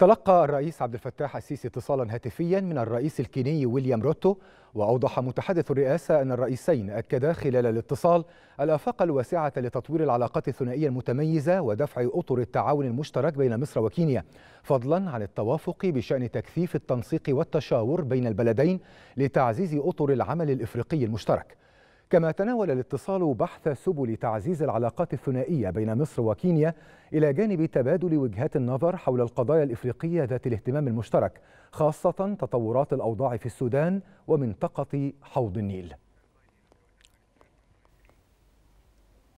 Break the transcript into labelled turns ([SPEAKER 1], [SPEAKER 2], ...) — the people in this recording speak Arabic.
[SPEAKER 1] تلقى الرئيس عبد الفتاح السيسي اتصالا هاتفيا من الرئيس الكيني ويليام روتو واوضح متحدث الرئاسه ان الرئيسين اكدا خلال الاتصال الافاق الواسعه لتطوير العلاقات الثنائيه المتميزه ودفع اطر التعاون المشترك بين مصر وكينيا فضلا عن التوافق بشان تكثيف التنسيق والتشاور بين البلدين لتعزيز اطر العمل الافريقي المشترك كما تناول الاتصال بحث سبل تعزيز العلاقات الثنائية بين مصر وكينيا إلى جانب تبادل وجهات النظر حول القضايا الإفريقية ذات الاهتمام المشترك خاصة تطورات الأوضاع في السودان ومنطقة حوض النيل